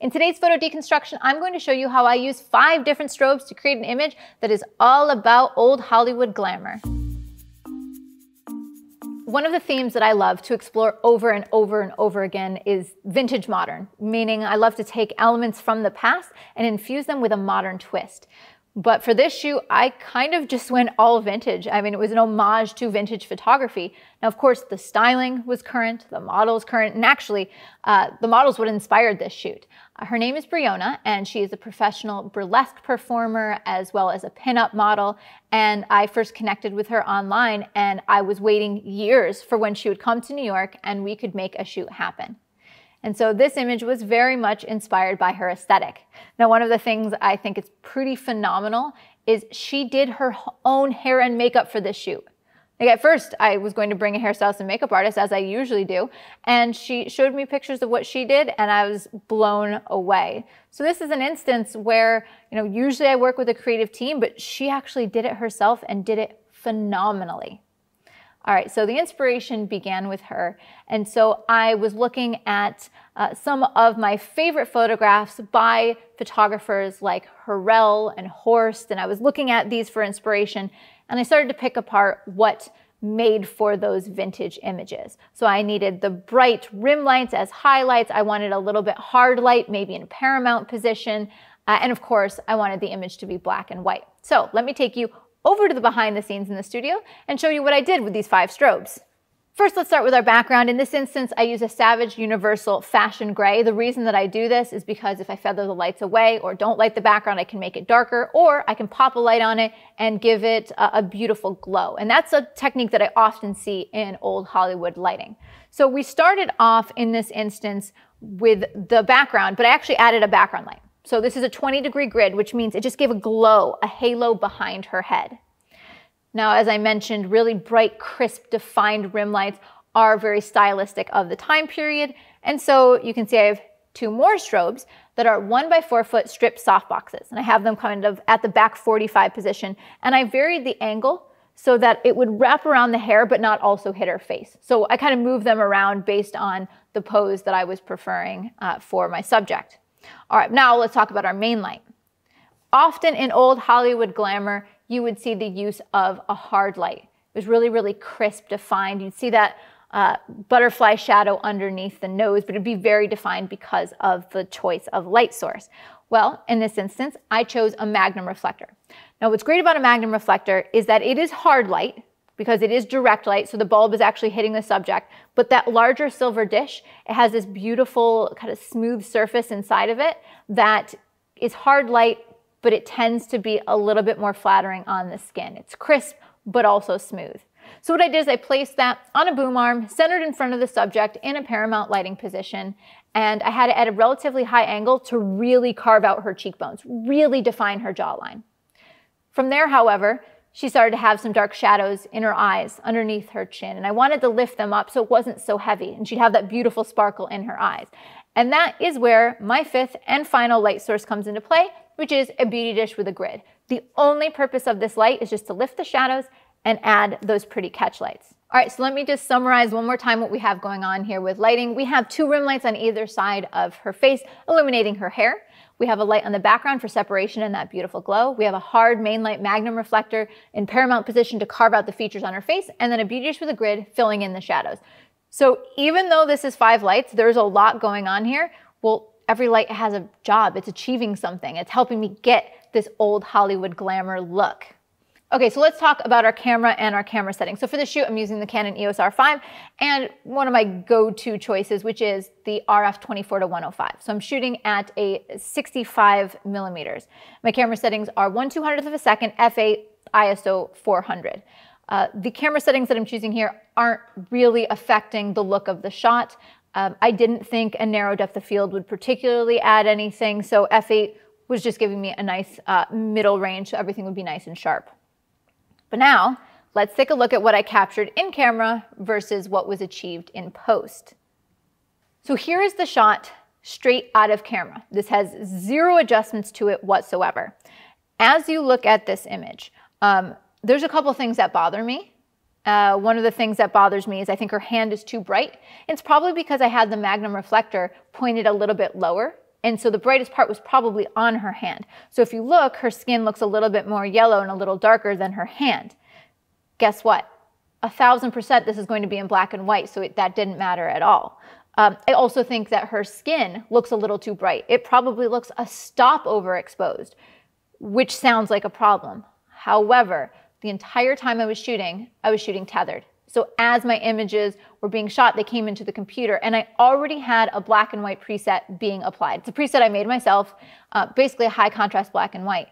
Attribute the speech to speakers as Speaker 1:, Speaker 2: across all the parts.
Speaker 1: In today's photo deconstruction, I'm going to show you how I use five different strobes to create an image that is all about old Hollywood glamour. One of the themes that I love to explore over and over and over again is vintage modern, meaning I love to take elements from the past and infuse them with a modern twist. But for this shoe, I kind of just went all vintage. I mean, it was an homage to vintage photography. Now, of course, the styling was current, the models current, and actually, uh, the models what inspired this shoot. Uh, her name is Briona, and she is a professional burlesque performer as well as a pinup model. And I first connected with her online, and I was waiting years for when she would come to New York and we could make a shoot happen. And so this image was very much inspired by her aesthetic. Now, one of the things I think is pretty phenomenal is she did her own hair and makeup for this shoot. Like at first, I was going to bring a hairstylist and makeup artist, as I usually do, and she showed me pictures of what she did, and I was blown away. So this is an instance where, you know, usually I work with a creative team, but she actually did it herself and did it phenomenally. All right, so the inspiration began with her. And so I was looking at uh, some of my favorite photographs by photographers like Harrell and Horst, and I was looking at these for inspiration, and I started to pick apart what made for those vintage images. So I needed the bright rim lights as highlights. I wanted a little bit hard light, maybe in a paramount position. Uh, and of course, I wanted the image to be black and white. So let me take you over to the behind the scenes in the studio and show you what I did with these five strobes. First, let's start with our background. In this instance, I use a Savage Universal Fashion Gray. The reason that I do this is because if I feather the lights away or don't light the background, I can make it darker or I can pop a light on it and give it a, a beautiful glow. And that's a technique that I often see in old Hollywood lighting. So we started off in this instance with the background, but I actually added a background light. So this is a 20 degree grid, which means it just gave a glow, a halo behind her head. Now, as I mentioned, really bright, crisp, defined rim lights are very stylistic of the time period. And so you can see I have two more strobes that are one by four foot strip softboxes. And I have them kind of at the back 45 position. And I varied the angle so that it would wrap around the hair but not also hit her face. So I kind of moved them around based on the pose that I was preferring uh, for my subject. All right, now let's talk about our main light. Often in old Hollywood glamour, you would see the use of a hard light. It was really, really crisp, defined. You'd see that uh, butterfly shadow underneath the nose, but it'd be very defined because of the choice of light source. Well, in this instance, I chose a magnum reflector. Now, what's great about a magnum reflector is that it is hard light, because it is direct light, so the bulb is actually hitting the subject. But that larger silver dish, it has this beautiful kind of smooth surface inside of it that is hard light, but it tends to be a little bit more flattering on the skin. It's crisp, but also smooth. So what I did is I placed that on a boom arm, centered in front of the subject in a paramount lighting position, and I had it at a relatively high angle to really carve out her cheekbones, really define her jawline. From there, however, she started to have some dark shadows in her eyes underneath her chin. And I wanted to lift them up so it wasn't so heavy and she'd have that beautiful sparkle in her eyes. And that is where my fifth and final light source comes into play, which is a beauty dish with a grid. The only purpose of this light is just to lift the shadows and add those pretty catch lights. All right, so let me just summarize one more time what we have going on here with lighting. We have two rim lights on either side of her face, illuminating her hair. We have a light on the background for separation and that beautiful glow. We have a hard main light magnum reflector in paramount position to carve out the features on her face, and then a beauty dish with a grid filling in the shadows. So even though this is five lights, there's a lot going on here. Well, every light has a job. It's achieving something. It's helping me get this old Hollywood glamour look. Okay, so let's talk about our camera and our camera settings. So for the shoot, I'm using the Canon EOS R5 and one of my go-to choices, which is the RF 24 to 105. So I'm shooting at a 65 millimeters. My camera settings are 1 200th of a second, f8, ISO 400. Uh, the camera settings that I'm choosing here aren't really affecting the look of the shot. Um, I didn't think a narrow depth of field would particularly add anything, so f8 was just giving me a nice uh, middle range, so everything would be nice and sharp. But now, let's take a look at what I captured in camera versus what was achieved in post. So here is the shot straight out of camera. This has zero adjustments to it whatsoever. As you look at this image, um, there's a couple things that bother me. Uh, one of the things that bothers me is I think her hand is too bright. It's probably because I had the magnum reflector pointed a little bit lower and so the brightest part was probably on her hand. So if you look, her skin looks a little bit more yellow and a little darker than her hand. Guess what? A thousand percent this is going to be in black and white, so it, that didn't matter at all. Um, I also think that her skin looks a little too bright. It probably looks a stop overexposed, which sounds like a problem. However, the entire time I was shooting, I was shooting tethered. So as my images were being shot, they came into the computer and I already had a black and white preset being applied. It's a preset I made myself, uh, basically a high contrast black and white.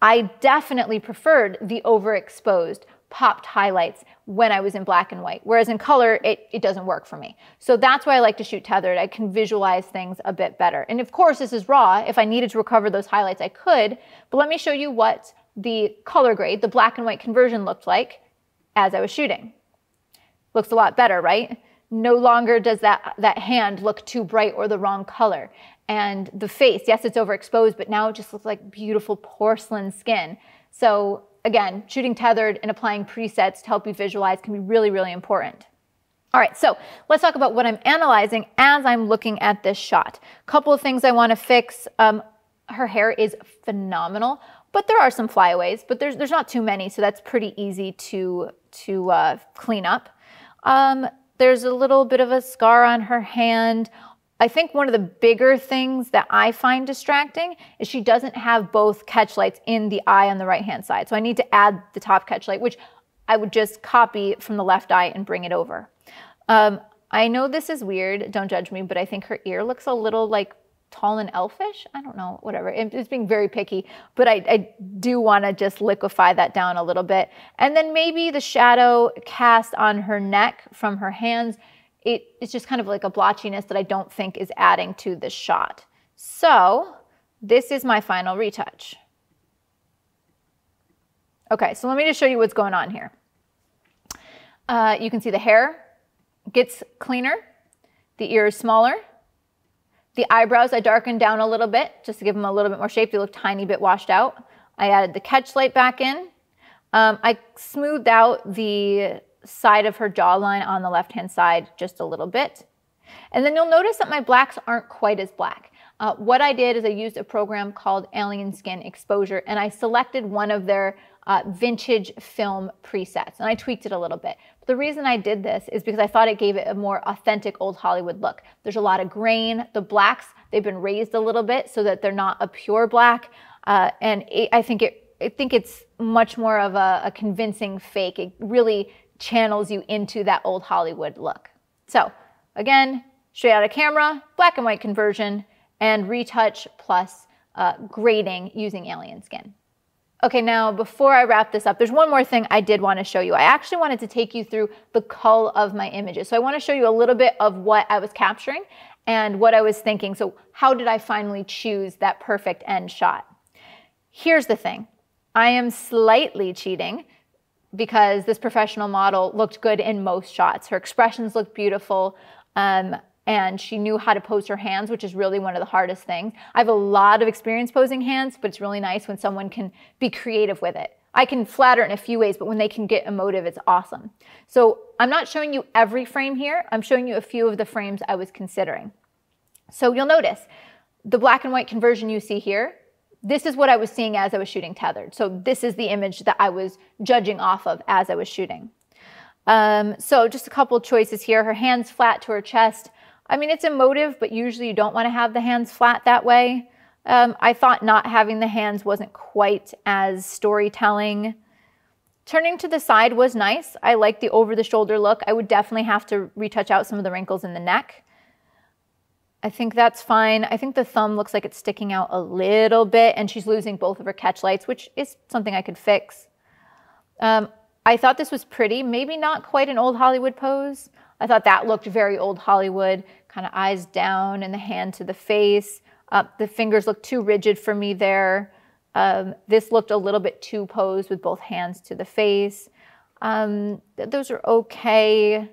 Speaker 1: I definitely preferred the overexposed popped highlights when I was in black and white, whereas in color, it, it doesn't work for me. So that's why I like to shoot tethered. I can visualize things a bit better. And of course, this is raw. If I needed to recover those highlights, I could, but let me show you what the color grade, the black and white conversion looked like as I was shooting. Looks a lot better, right? No longer does that, that hand look too bright or the wrong color. And the face, yes, it's overexposed, but now it just looks like beautiful porcelain skin. So again, shooting tethered and applying presets to help you visualize can be really, really important. All right, so let's talk about what I'm analyzing as I'm looking at this shot. A couple of things I want to fix. Um, her hair is phenomenal, but there are some flyaways, but there's, there's not too many, so that's pretty easy to to uh, clean up. Um, there's a little bit of a scar on her hand. I think one of the bigger things that I find distracting is she doesn't have both catch lights in the eye on the right hand side. So I need to add the top catch light, which I would just copy from the left eye and bring it over. Um, I know this is weird, don't judge me, but I think her ear looks a little like tall and elfish. I don't know, whatever. It's being very picky, but I, I do want to just liquefy that down a little bit. And then maybe the shadow cast on her neck from her hands, it, it's just kind of like a blotchiness that I don't think is adding to the shot. So this is my final retouch. Okay, so let me just show you what's going on here. Uh, you can see the hair gets cleaner, the ear is smaller, the eyebrows I darkened down a little bit just to give them a little bit more shape. They look tiny bit washed out. I added the catch light back in. Um, I smoothed out the side of her jawline on the left-hand side just a little bit. And then you'll notice that my blacks aren't quite as black. Uh, what I did is I used a program called Alien Skin Exposure and I selected one of their uh, vintage film presets and I tweaked it a little bit. The reason I did this is because I thought it gave it a more authentic old Hollywood look. There's a lot of grain. The blacks, they've been raised a little bit so that they're not a pure black. Uh, and it, I think it, I think it's much more of a, a convincing fake. It really channels you into that old Hollywood look. So again, straight out of camera, black and white conversion, and retouch plus uh, grading using alien skin. Okay, now before I wrap this up, there's one more thing I did want to show you. I actually wanted to take you through the cull of my images. So I want to show you a little bit of what I was capturing and what I was thinking. So how did I finally choose that perfect end shot? Here's the thing. I am slightly cheating because this professional model looked good in most shots. Her expressions looked beautiful. Um, and she knew how to pose her hands, which is really one of the hardest things. I have a lot of experience posing hands, but it's really nice when someone can be creative with it. I can flatter in a few ways, but when they can get emotive, it's awesome. So I'm not showing you every frame here. I'm showing you a few of the frames I was considering. So you'll notice the black and white conversion you see here, this is what I was seeing as I was shooting tethered. So this is the image that I was judging off of as I was shooting. Um, so just a couple choices here. Her hands flat to her chest, I mean, it's emotive, but usually you don't want to have the hands flat that way. Um, I thought not having the hands wasn't quite as storytelling. Turning to the side was nice. I like the over the shoulder look. I would definitely have to retouch out some of the wrinkles in the neck. I think that's fine. I think the thumb looks like it's sticking out a little bit and she's losing both of her catch lights, which is something I could fix. Um, I thought this was pretty, maybe not quite an old Hollywood pose. I thought that looked very old Hollywood kind of eyes down and the hand to the face. Uh, the fingers look too rigid for me there. Um, this looked a little bit too posed with both hands to the face. Um, those are okay.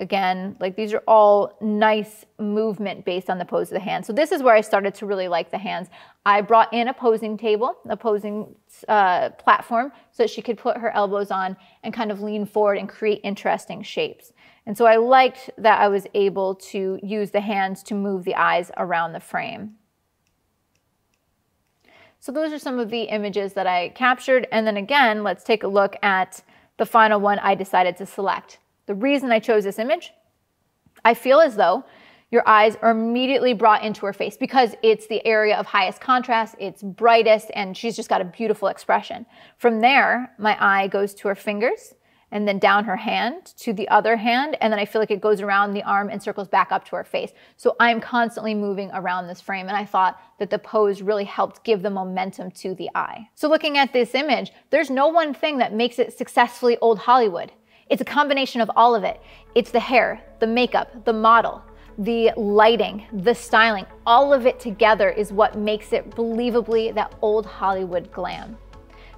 Speaker 1: Again, like these are all nice movement based on the pose of the hand. So this is where I started to really like the hands. I brought in a posing table, a posing uh, platform, so that she could put her elbows on and kind of lean forward and create interesting shapes. And so I liked that I was able to use the hands to move the eyes around the frame. So those are some of the images that I captured. And then again, let's take a look at the final one I decided to select. The reason I chose this image, I feel as though your eyes are immediately brought into her face because it's the area of highest contrast, it's brightest, and she's just got a beautiful expression. From there, my eye goes to her fingers and then down her hand to the other hand, and then I feel like it goes around the arm and circles back up to her face. So I'm constantly moving around this frame, and I thought that the pose really helped give the momentum to the eye. So looking at this image, there's no one thing that makes it successfully old Hollywood. It's a combination of all of it. It's the hair, the makeup, the model, the lighting, the styling, all of it together is what makes it believably that old Hollywood glam.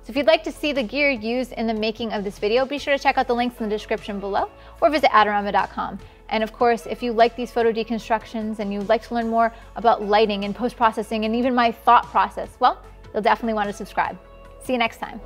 Speaker 1: So if you'd like to see the gear used in the making of this video, be sure to check out the links in the description below or visit adorama.com. And of course, if you like these photo deconstructions and you'd like to learn more about lighting and post-processing and even my thought process, well, you'll definitely want to subscribe. See you next time.